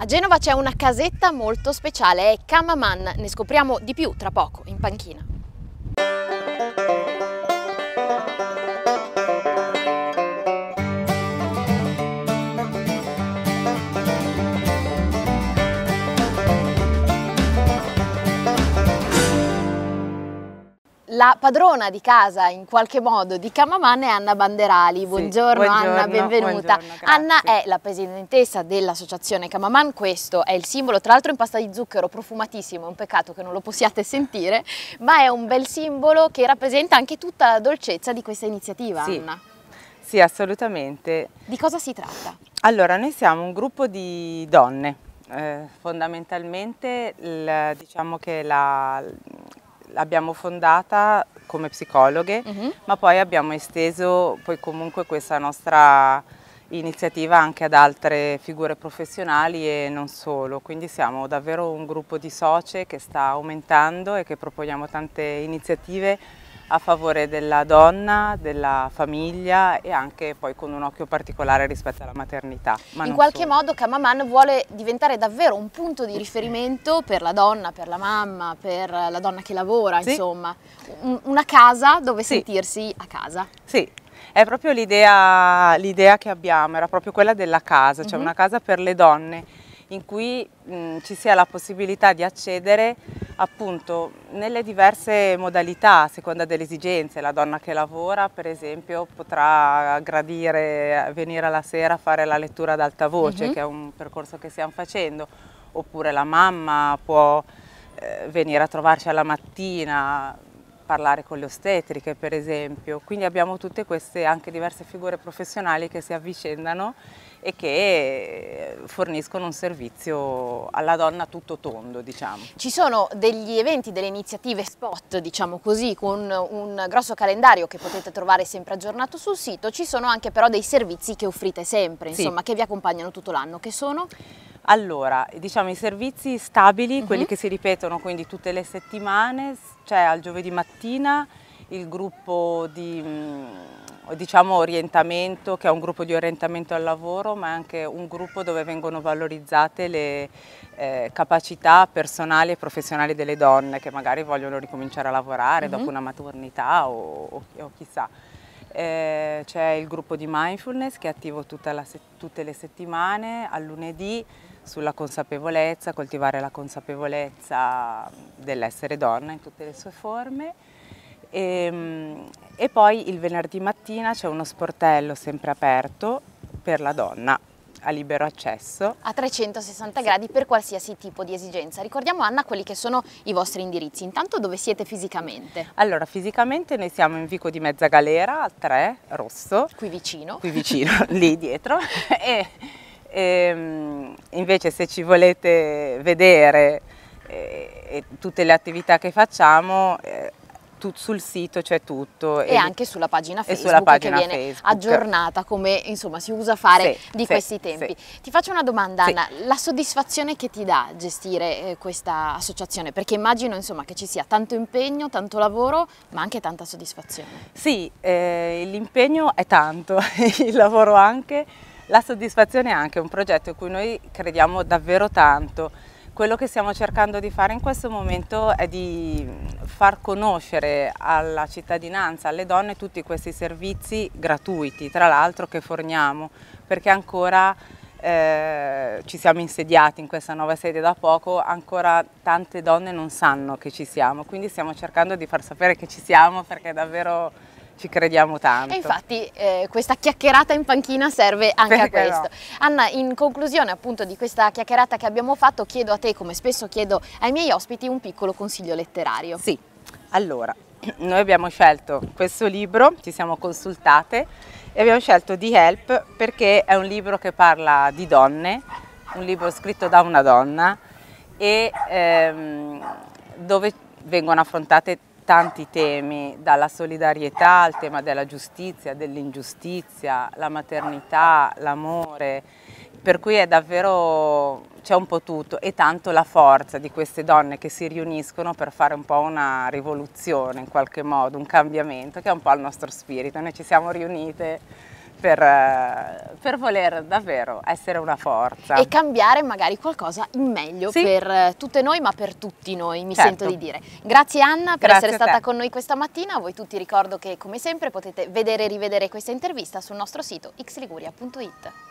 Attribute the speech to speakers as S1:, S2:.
S1: A Genova c'è una casetta molto speciale, è Camaman. ne scopriamo di più tra poco in panchina. La padrona di casa in qualche modo di Camaman è Anna Banderali. Buongiorno, sì, buongiorno Anna, benvenuta. Buongiorno, Anna è la presidentessa dell'associazione Camaman, questo è il simbolo, tra l'altro in pasta di zucchero profumatissimo, è un peccato che non lo possiate sentire, ma è un bel simbolo che rappresenta anche tutta la dolcezza di questa iniziativa, sì. Anna.
S2: Sì, assolutamente.
S1: Di cosa si tratta?
S2: Allora, noi siamo un gruppo di donne, eh, fondamentalmente il, diciamo che la, l'abbiamo fondata come psicologhe, uh mhm. -huh. ma poi abbiamo esteso poi comunque questa nostra iniziativa anche ad altre figure professionali e non solo, quindi siamo davvero un gruppo di socie che sta aumentando e che proponiamo tante iniziative a favore della donna, della famiglia e anche poi con un occhio particolare rispetto alla maternità. Ma In qualche solo.
S1: modo Kamaman vuole diventare davvero un punto di riferimento per la donna, per la mamma, per la donna che lavora, sì. insomma, una casa dove sì. sentirsi a casa. Sì, è
S2: proprio l'idea, che abbiamo, era proprio quella della casa, cioè mm -hmm. una casa per le donne in cui mh, ci sia la possibilità di accedere appunto nelle diverse modalità a seconda delle esigenze, la donna che lavora per esempio potrà gradire venire alla sera a fare la lettura ad alta voce mm -hmm. che è un percorso che stiamo facendo oppure la mamma può eh, venire a trovarci alla mattina parlare con le ostetriche per esempio, quindi abbiamo tutte queste anche diverse figure professionali che si avvicendano e che eh, forniscono un servizio alla donna tutto tondo diciamo.
S1: Ci sono degli eventi, delle iniziative spot diciamo così con un grosso calendario che potete trovare sempre aggiornato sul sito, ci sono anche però dei servizi che offrite sempre insomma sì. che vi accompagnano tutto l'anno, che sono?
S2: Allora, diciamo i servizi stabili, uh mhm. -huh. quelli che si ripetono quindi tutte le settimane, c'è cioè al giovedì mattina il gruppo di mm, diciamo, orientamento, che è un gruppo di orientamento al lavoro, ma è anche un gruppo dove vengono valorizzate le eh, capacità personali e professionali delle donne che magari vogliono ricominciare a lavorare uh mhm. -huh. dopo una maternità o, o, o chissà. Eh, c'è il gruppo di mindfulness che è attivo la, tutte le settimane, al lunedì sulla consapevolezza, coltivare la consapevolezza dell'essere donna in tutte le sue forme. E, ehm, e poi il venerdì mattina c'è uno sportello sempre aperto per la donna a libero accesso.
S1: A 360 sì. gradi per qualsiasi tipo di esigenza. Ricordiamo Anna quelli che sono i vostri indirizzi. Intanto dove siete fisicamente?
S2: Allora fisicamente noi siamo in Vico di Mezzagalera al 3, rosso. Qui vicino. Qui vicino, lì dietro. E e, ehm, invece se ci volete vedere eh, tutte le attività che facciamo, eh, tu, sul sito c'è tutto. E, e, anche sulla pagina Facebook sulla pagina che viene Facebook. aggiornata
S1: come insomma si usa fare sì, di sì, questi tempi. Sì. Ti faccio una domanda Anna, la soddisfazione che ti dà gestire eh, questa associazione? Perché immagino insomma che ci sia tanto impegno, tanto lavoro ma anche tanta soddisfazione. Sì, eh,
S2: l'impegno è tanto, il lavoro anche la soddisfazione è anche un progetto in cui noi crediamo davvero tanto. Quello che stiamo cercando di fare in questo momento è di far conoscere alla cittadinanza, alle donne, tutti questi servizi gratuiti, tra l'altro che forniamo, perché ancora eh, ci siamo insediati in questa nuova sede da poco, ancora tante donne non sanno che ci siamo, quindi stiamo cercando di far sapere che ci siamo perché è davvero ci crediamo tanto. E infatti
S1: eh, questa chiacchierata in panchina serve anche Perché a questo. No? Anna, in conclusione appunto di questa chiacchierata che abbiamo fatto, chiedo a te, come spesso chiedo ai miei ospiti, un piccolo consiglio letterario. Sì,
S2: allora, noi abbiamo scelto questo libro, ci siamo consultate e abbiamo scelto The Help perché è un libro che parla di donne, un libro scritto da una donna e ehm, dove vengono affrontate tanti temi, dalla solidarietà al tema della giustizia, dell'ingiustizia, la maternità, l'amore, per cui è davvero, c'è un po' tutto e tanto la forza di queste donne che si riuniscono per fare un po' una rivoluzione in qualche modo, un cambiamento che è un po' il nostro spirito, noi ci siamo riunite per, eh, per, voler davvero essere una forza. E
S1: cambiare magari qualcosa in meglio sì. per eh, tutte noi, ma per tutti noi, mi certo. sento di dire. Grazie Anna per Grazie essere stata con noi questa mattina. A voi tutti ricordo che come sempre potete vedere e rivedere questa intervista sul nostro sito xliguria.it.